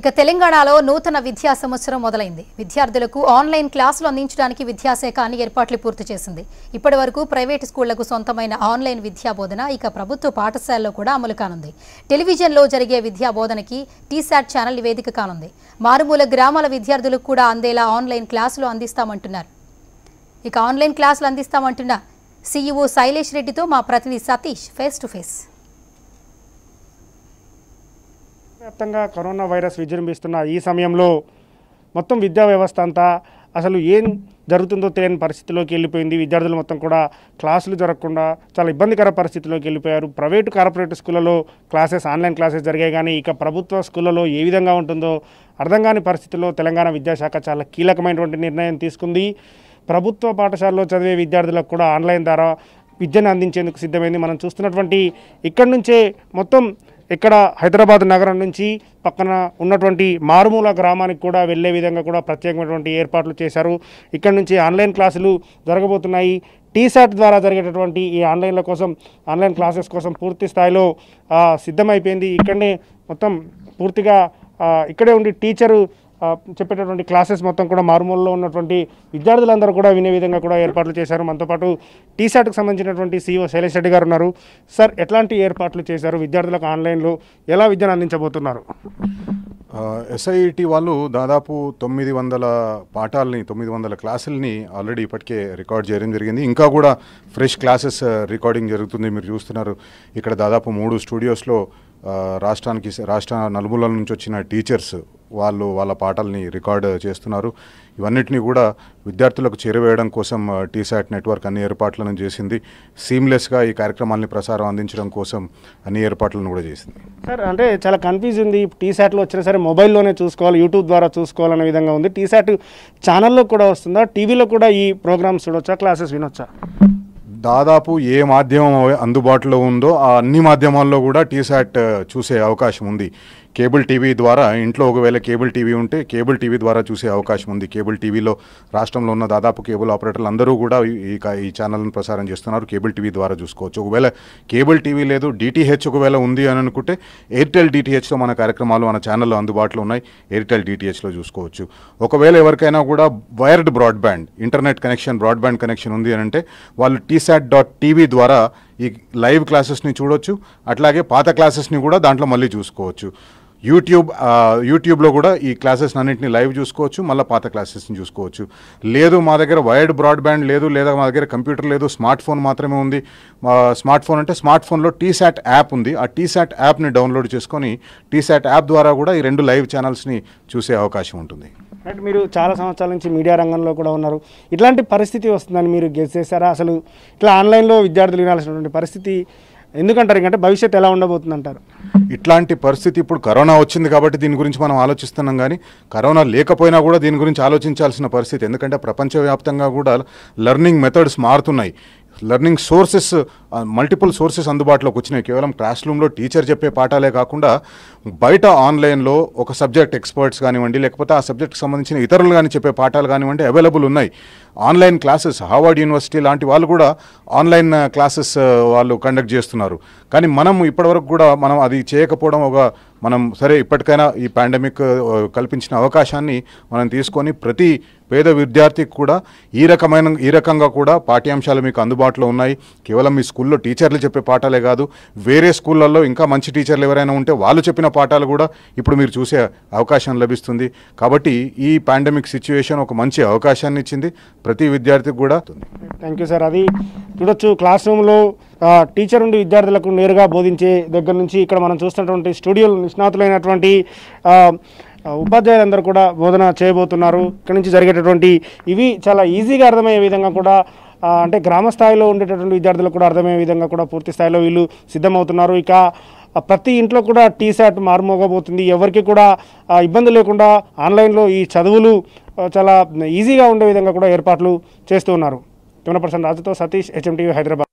ఇక తెలంగాణలో నూతన విద్యా సంవత్సరం మొదలైంది విద్యార్థులకు ఆన్లైన్ క్లాసులు అందించడానికి విద్యాశాఖ అన్ని ఏర్పాట్లు పూర్తి చేసింది ఇప్పటి వరకు ప్రైవేటు స్కూళ్లకు సొంతమైన ఆన్లైన్ విద్యా బోధన ఇక ప్రభుత్వ పాఠశాలలో కూడా అమలు కానుంది టెలివిజన్లో జరిగే విద్యా బోధనకి టీశాట్ ఛానల్ వేదిక కానుంది మారుమూల గ్రామాల విద్యార్థులకు కూడా అందేలా ఆన్లైన్ క్లాసులు అందిస్తామంటున్నారు ఇక ఆన్లైన్ క్లాసులు అందిస్తామంటున్న సీఈఓ శైలేష్ రెడ్డితో మా ప్రతినిధి సతీష్ ఫేస్ టు ఫేస్ దేశవ్యాప్తంగా కరోనా వైరస్ విజృంభిస్తున్న ఈ సమయంలో మొత్తం విద్యా వ్యవస్థ అంతా అసలు ఏం జరుగుతుందో తెలియని పరిస్థితిలోకి వెళ్ళిపోయింది విద్యార్థులు మొత్తం కూడా క్లాసులు జరగకుండా చాలా ఇబ్బందికర పరిస్థితిలోకి వెళ్ళిపోయారు ప్రైవేటు కార్పొరేట్ స్కూళ్ళలో క్లాసెస్ ఆన్లైన్ క్లాసెస్ జరిగాయి కానీ ఇక ప్రభుత్వ స్కూళ్ళలో ఏ విధంగా ఉంటుందో అర్థం కాని పరిస్థితుల్లో తెలంగాణ విద్యాశాఖ చాలా కీలకమైనటువంటి నిర్ణయం తీసుకుంది ప్రభుత్వ పాఠశాలలో చదివే విద్యార్థులకు కూడా ఆన్లైన్ ద్వారా విద్యను అందించేందుకు సిద్ధమైంది మనం చూస్తున్నటువంటి ఇక్కడి నుంచే మొత్తం ఇక్కడ హైదరాబాద్ నగరం నుంచి పక్కన ఉన్నటువంటి మారుమూల గ్రామానికి కూడా వెళ్ళే విధంగా కూడా ప్రత్యేకమైనటువంటి ఏర్పాట్లు చేశారు ఇక్కడ నుంచి ఆన్లైన్ క్లాసులు జరగబోతున్నాయి టీశాట్ ద్వారా జరిగేటటువంటి ఈ ఆన్లైన్ల కోసం ఆన్లైన్ క్లాసెస్ కోసం పూర్తి స్థాయిలో సిద్ధమైపోయింది ఇక్కడనే మొత్తం పూర్తిగా ఇక్కడే ఉండి టీచరు చెప్పేటటువంటి క్లాసెస్ మొత్తం కూడా మారుమూలలో ఉన్నటువంటి విద్యార్థులందరూ కూడా వినే విధంగా కూడా ఏర్పాట్లు చేశారు మనతో పాటు టీశాట్కి సంబంధించినటువంటి సీఓ శైలేష్ రెడ్డి గారు ఉన్నారు సార్ ఎట్లాంటి ఏర్పాట్లు చేశారు విద్యార్థులకు ఆన్లైన్లో ఎలా విద్యను అందించబోతున్నారు ఎస్ఐటి వాళ్ళు దాదాపు తొమ్మిది వందల పాఠాలని తొమ్మిది వందల క్లాసులని ఆల్రెడీ ఇప్పటికే రికార్డ్ చేయడం జరిగింది ఇంకా కూడా ఫ్రెష్ క్లాసెస్ రికార్డింగ్ జరుగుతుంది మీరు చూస్తున్నారు ఇక్కడ దాదాపు మూడు స్టూడియోస్లో రాష్ట్రానికి రాష్ట్ర నలుమూలల నుంచి వచ్చిన టీచర్స్ వాళ్ళు వాళ్ళ పాటల్ని రికార్డ్ చేస్తున్నారు ఇవన్నిటిని కూడా విద్యార్థులకు చేరువేయడం కోసం టీశాట్ నెట్వర్క్ అన్ని ఏర్పాట్లను చేసింది సీమ్లెస్గా ఈ కార్యక్రమాన్ని ప్రసారం అందించడం కోసం అన్ని ఏర్పాట్లను కూడా చేసింది సార్ అంటే చాలా కన్ఫ్యూజ్ ఉంది టీశాట్లో వచ్చినా సరే మొబైల్లోనే చూసుకోవాలి యూట్యూబ్ ద్వారా చూసుకోవాలనే విధంగా ఉంది టీశాట్ ఛానల్లో కూడా వస్తుందా టీవీలో కూడా ఈ ప్రోగ్రామ్స్ చూడొచ్చా క్లాసెస్ వినొచ్చా దాదాపు ఏ మాధ్యమం అందుబాటులో ఉందో ఆ అన్ని మాధ్యమాల్లో కూడా టీశాట్ చూసే అవకాశం ఉంది కేబుల్ టీవీ ద్వారా ఇంట్లో ఒకవేళ కేబుల్ టీవీ ఉంటే కేబుల్ టీవీ ద్వారా చూసే అవకాశం ఉంది కేబుల్ టీవీలో రాష్ట్రంలో ఉన్న దాదాపు కేబుల్ ఆపరేటర్లు అందరూ కూడా ఈ ఈ ఛానల్ను ప్రసారం చేస్తున్నారు కేబుల్ టీవీ ద్వారా చూసుకోవచ్చు ఒకవేళ కేబుల్ టీవీ లేదు డిటిహెచ్ ఒకవేళ ఉంది అని అనుకుంటే ఎయిర్టెల్ డిటిహెచ్లో మన కార్యక్రమాలు మన ఛానల్లో అందుబాటులో ఉన్నాయి ఎయిర్టెల్ డిటిహెచ్లో చూసుకోవచ్చు ఒకవేళ ఎవరికైనా కూడా wired broadband internet connection broadband connection ఉంది అని అంటే వాళ్ళు టీసీ ఎక్సాట్ డాట్ టీవీ ద్వారా ఈ లైవ్ క్లాసెస్ని చూడొచ్చు అట్లాగే పాత క్లాసెస్ని కూడా దాంట్లో మళ్ళీ చూసుకోవచ్చు యూట్యూబ్ యూట్యూబ్లో కూడా ఈ క్లాసెస్ అన్నింటినీ లైవ్ చూసుకోవచ్చు మళ్ళీ పాత క్లాసెస్ని చూసుకోవచ్చు లేదు మా దగ్గర వైర్డ్ బ్రాడ్బ్యాండ్ లేదు లేదా మా దగ్గర కంప్యూటర్ లేదు స్మార్ట్ ఫోన్ మాత్రమే ఉంది స్మార్ట్ ఫోన్ అంటే స్మార్ట్ ఫోన్లో టీశాట్ యాప్ ఉంది ఆ టీశాట్ యాప్ని డౌన్లోడ్ చేసుకొని టీశాట్ యాప్ ద్వారా కూడా ఈ రెండు లైవ్ ఛానల్స్ని చూసే అవకాశం ఉంటుంది అంటే మీరు చాలా సంవత్సరాల నుంచి మీడియా రంగంలో కూడా ఉన్నారు ఇట్లాంటి పరిస్థితి వస్తుందని మీరు గెస్ చేశారా అసలు ఇట్లా ఆన్లైన్లో విద్యార్థులు వినాల్సినటువంటి పరిస్థితి ఎందుకంటారు ఇంకంటే భవిష్యత్తు ఎలా ఉండబోతుంది అంటారు ఇట్లాంటి పరిస్థితి ఇప్పుడు కరోనా వచ్చింది కాబట్టి దీని గురించి మనం ఆలోచిస్తున్నాం కానీ కరోనా లేకపోయినా కూడా దీని గురించి ఆలోచించాల్సిన పరిస్థితి ఎందుకంటే ప్రపంచవ్యాప్తంగా కూడా లెర్నింగ్ మెథడ్స్ మారుతున్నాయి లెర్నింగ్ సోర్సెస్ మల్టిపుల్ సోర్సెస్ అందుబాటులోకి వచ్చినాయి కేవలం క్లాస్ రూమ్లో టీచర్ చెప్పే పాఠాలే కాకుండా బయట ఆన్లైన్లో ఒక సబ్జెక్ట్ ఎక్స్పర్ట్స్ కానివ్వండి లేకపోతే ఆ సబ్జెక్ట్కి సంబంధించిన ఇతరులు కానీ చెప్పే పాఠాలు కానివ్వండి అవైలబుల్ ఉన్నాయి ఆన్లైన్ క్లాసెస్ హార్వర్డ్ యూనివర్సిటీ లాంటి వాళ్ళు కూడా ఆన్లైన్ క్లాసెస్ వాళ్ళు కండక్ట్ చేస్తున్నారు కానీ మనం ఇప్పటివరకు కూడా మనం అది చేయకపోవడం ఒక మనం సరే ఇప్పటికైనా ఈ పాండమిక్ కల్పించిన అవకాశాన్ని మనం తీసుకొని ప్రతి పేద విద్యార్థికి కూడా ఈ రకమైన ఈ రకంగా కూడా పాఠ్యాంశాలు మీకు అందుబాటులో ఉన్నాయి కేవలం మీ స్కూల్లో టీచర్లు చెప్పే పాఠాలే కాదు వేరే స్కూళ్ళల్లో ఇంకా మంచి టీచర్లు ఎవరైనా ఉంటే వాళ్ళు చెప్పిన పాఠాలు కూడా ఇప్పుడు మీరు చూసే అవకాశం లభిస్తుంది కాబట్టి ఈ పాండమిక్ సిచ్యువేషన్ ఒక మంచి అవకాశాన్ని ఇచ్చింది ప్రతి విద్యార్థికి కూడా థ్యాంక్ యూ సార్ అది చూడొచ్చు క్లాస్ రూమ్లో టీచర్ నుండి విద్యార్థులకు నేరుగా బోధించే దగ్గర నుంచి ఇక్కడ మనం చూస్తున్నటువంటి స్టూడియోలు నిష్ణాతులైనటువంటి ఉపాధ్యాయులందరూ కూడా బోధన చేయబోతున్నారు ఇక్కడ నుంచి జరిగేటటువంటి ఇవి చాలా ఈజీగా అర్థమయ్యే విధంగా కూడా అంటే గ్రామ స్థాయిలో ఉండేటటువంటి విద్యార్థులకు కూడా అర్థమయ్యే విధంగా కూడా పూర్తి స్థాయిలో వీళ్ళు సిద్ధమవుతున్నారు ఇక ప్రతి ఇంట్లో కూడా టీ శాట్ మారుమోగబోతుంది ఎవరికి కూడా ఇబ్బంది లేకుండా ఆన్లైన్లో ఈ చదువులు చాలా ఈజీగా ఉండే విధంగా కూడా ఏర్పాట్లు చేస్తూ ఉన్నారు कैमरा पर्सन तो Satish H M T Hyderabad